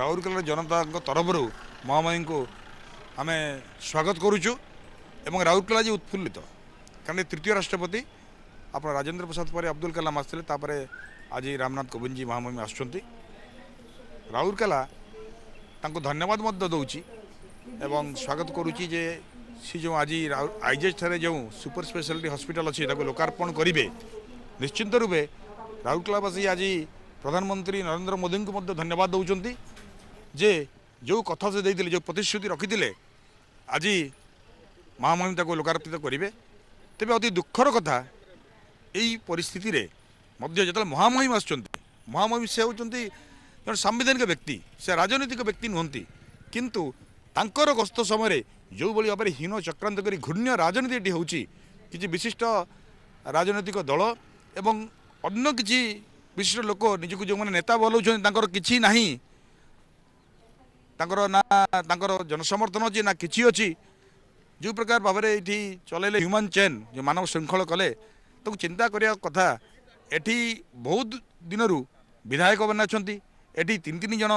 ରାଉରକେଲାର ଜନତାଙ୍କ ତରଫରୁ ମହାମାୟୀଙ୍କୁ ଆମେ ସ୍ୱାଗତ କରୁଛୁ ଏବଂ ରାଉରକେଲା ଆଜି ଉତ୍ଫୁଲ୍ଲିତ କାରଣ ତୃତୀୟ ରାଷ୍ଟ୍ରପତି ଆପଣ ରାଜେନ୍ଦ୍ର ପ୍ରସାଦ ପରେ ଅବଦୁଲ କାଲାମ ଆସିଥିଲେ ତାପରେ ଆଜି ରାମନାଥ କୋବିନ୍ଦଜୀ ମହାମହିମ ଆସୁଛନ୍ତି ରାଉରକେଲା ତାଙ୍କୁ ଧନ୍ୟବାଦ ମଧ୍ୟ ଦେଉଛି ଏବଂ ସ୍ୱାଗତ କରୁଛି ଯେ ସେ ଯେଉଁ ଆଜି ଆଇଜେସ୍ଠାରେ ଯେଉଁ ସୁପର ସ୍ପେଶାଲିଟି ହସ୍ପିଟାଲ ଅଛି ତାକୁ ଲୋକାର୍ପଣ କରିବେ ନିଶ୍ଚିନ୍ତ ରୂପେ ରାଉରକେଲାବାସୀ ଆଜି ପ୍ରଧାନମନ୍ତ୍ରୀ ନରେନ୍ଦ୍ର ମୋଦିଙ୍କୁ ମଧ୍ୟ ଧନ୍ୟବାଦ ଦେଉଛନ୍ତି ଯେ ଯେଉଁ କଥା ସେ ଦେଇଥିଲେ ଯେଉଁ ପ୍ରତିଶ୍ରୁତି ରଖିଥିଲେ ଆଜି ମହାମହିମ ତାକୁ ଲୋକାର୍ପିତ କରିବେ ତେବେ ଅତି ଦୁଃଖର କଥା ଏଇ ପରିସ୍ଥିତିରେ ମଧ୍ୟ ଯେତେବେଳେ ମହାମହିମ ଆସୁଛନ୍ତି ମହାମହିମ ସେ ହେଉଛନ୍ତି ଜଣେ ସାମ୍ବିଧାନିକ ବ୍ୟକ୍ତି ସେ ରାଜନୈତିକ ବ୍ୟକ୍ତି ନୁହନ୍ତି କିନ୍ତୁ ତାଙ୍କର ଗସ୍ତ ସମୟରେ ଯେଉଁଭଳି ଭାବରେ ହୀନ ଚକ୍ରାନ୍ତ କରି ଘୂର୍ଣ୍ଣ ରାଜନୀତି ଏଠି ହେଉଛି କିଛି ବିଶିଷ୍ଟ ରାଜନୈତିକ ଦଳ ଏବଂ ଅନ୍ୟ କିଛି ବିଶିଷ୍ଟ ଲୋକ ନିଜକୁ ଯେଉଁମାନେ ନେତା ବୋଲାଉଛନ୍ତି ତାଙ୍କର କିଛି ନାହିଁ ତାଙ୍କର ନା ତାଙ୍କର ଜନସମର୍ଥନ ଅଛି ନା କିଛି ଅଛି ଯେଉଁ ପ୍ରକାର ଭାବରେ ଏଠି ଚଲେଇଲେ ହ୍ୟୁମାନ୍ ଚେନ୍ ଯେଉଁ ମାନବ ଶୃଙ୍ଖଳ କଲେ ତାକୁ ଚିନ୍ତା କରିବା କଥା ଏଠି ବହୁତ ଦିନରୁ ବିଧାୟକମାନେ ଅଛନ୍ତି ଏଠି ତିନି ତିନି ଜଣ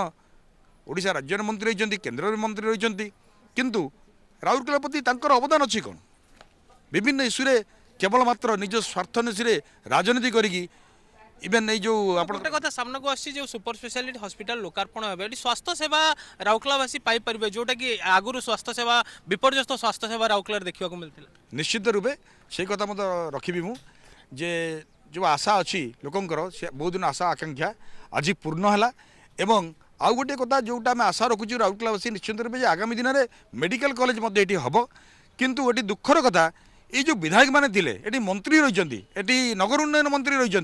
ଓଡ଼ିଶା ରାଜ୍ୟର ମନ୍ତ୍ରୀ ରହିଛନ୍ତି କେନ୍ଦ୍ରରେ ମନ୍ତ୍ରୀ ରହିଛନ୍ତି କିନ୍ତୁ ରାଉରକେଲା ପ୍ରତି ତାଙ୍କର ଅବଦାନ ଅଛି କ'ଣ ବିଭିନ୍ନ ଇସ୍ୟୁରେ କେବଳ ମାତ୍ର ନିଜ ସ୍ୱାର୍ଥନୀତିରେ ରାଜନୀତି କରିକି ইভেন এই যে আপনার কথা সামনাকে আসছে যে সুপার স্পেশালিটি হসপিটাল লোকার্পণ হবে এটি স্বাস্থ্য সেবা রাউরকেলাবাসী পাইপারে যেটা কি আগর স্বাস্থ্য সেবা বিপর্যস্ত স্বাস্থ্য সেবা রাউকলার দেখা মিলে নিশ্চিত রূপে সেই কথা মতো রাখবি মু যে যে আশা অছি লোকঙ্কর সে বহু দিন আশা আকাঙ্ক্ষা আজ পূর্ণ হল এবং আউ গোটে কথা যেটা আমি আশা রাখুছি রাউরকেলাবাসী নিশ্চিত রূপে যে আগামী দিনের মেডিকাল কলেজ মধ্যে এটি হব কিন্তু এটি দুঃখর কথা এই যে বিধায়ক মানে লে এটি মন্ত্রী রয়েছেন এটি নগর উন্নয়ন মন্ত্রী রয়েছেন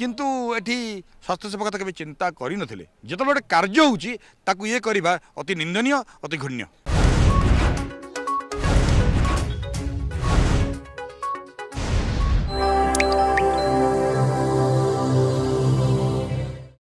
কিন্তু এটি স্বাস্থ্য সেবකට কি চিন্তা করি ন থলে যত বড় কার্য হুচি তাকু এ করিবা অতি নিন্দনীয় অতি ঘৃণ্য